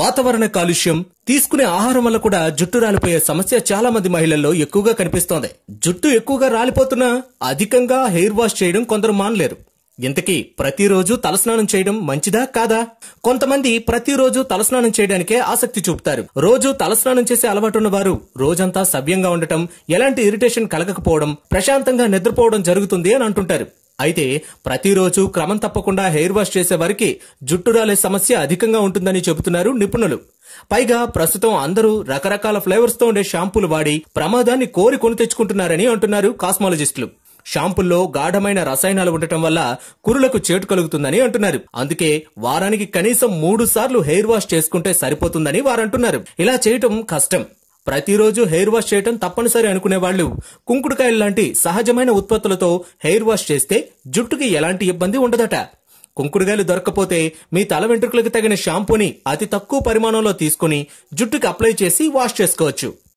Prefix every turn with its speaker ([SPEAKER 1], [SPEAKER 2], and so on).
[SPEAKER 1] వాతావరణ కాలుష్యం తీసుకునే ఆహారం వల్ల కూడా జుట్టు రాలిపోయే సమస్య చాలా మంది మహిళల్లో ఎక్కువగా కనిపిస్తోంది జుట్టు ఎక్కువగా రాలిపోతున్నా అధికంగా హెయిర్ వాష్ చేయడం కొందరు మానలేరు ఇంతకీ ప్రతిరోజు తలస్నానం చేయడం మంచిదా కాదా కొంతమంది ప్రతిరోజు తలస్నానం చేయడానికే ఆసక్తి చూపుతారు రోజు తలస్నానం చేసే అలవాటున్న వారు రోజంతా సవ్యంగా ఉండటం ఎలాంటి ఇరిటేషన్ కలగకపోవడం ప్రశాంతంగా నిద్రపోవడం జరుగుతుంది అని అంటుంటారు అయితే ప్రతిరోజు క్రమం తప్పకుండా హెయిర్ వాష్ చేసే వారికి జుట్టు రాలే సమస్య అధికంగా ఉంటుందని చెబుతున్నారు నిపుణులు పైగా ప్రస్తుతం అందరూ రకరకాల ఫ్లేవర్స్తో ఉండే షాంపూలు వాడి ప్రమాదాన్ని కోరి కొని తెచ్చుకుంటున్నారని అంటున్నారు కాస్మాలజిస్టులు షాంపుల్లో గాఢమైన రసాయనాలు ఉండటం వల్ల కురులకు చేటు కలుగుతుందని అంటున్నారు అందుకే వారానికి కనీసం మూడు సార్లు హెయిర్ వాష్ చేసుకుంటే సరిపోతుందని వారంటున్నారు ఇలా చేయటం కష్టం ప్రతిరోజు హెయిర్ వాష్ చేయటం తప్పనిసరి అనుకునేవాళ్ళు కుంకుడుకాయలు లాంటి సహజమైన ఉత్పత్తులతో హెయిర్ వాష్ చేస్తే జుట్టుకి ఎలాంటి ఇబ్బంది ఉండదట కుంకుడుగాయలు దొరకపోతే మీ తల వెంట్రుకలకు తగిన షాంపూని అతి తక్కువ పరిమాణంలో తీసుకుని జుట్టుకి అప్లై చేసి వాష్ చేసుకోవచ్చు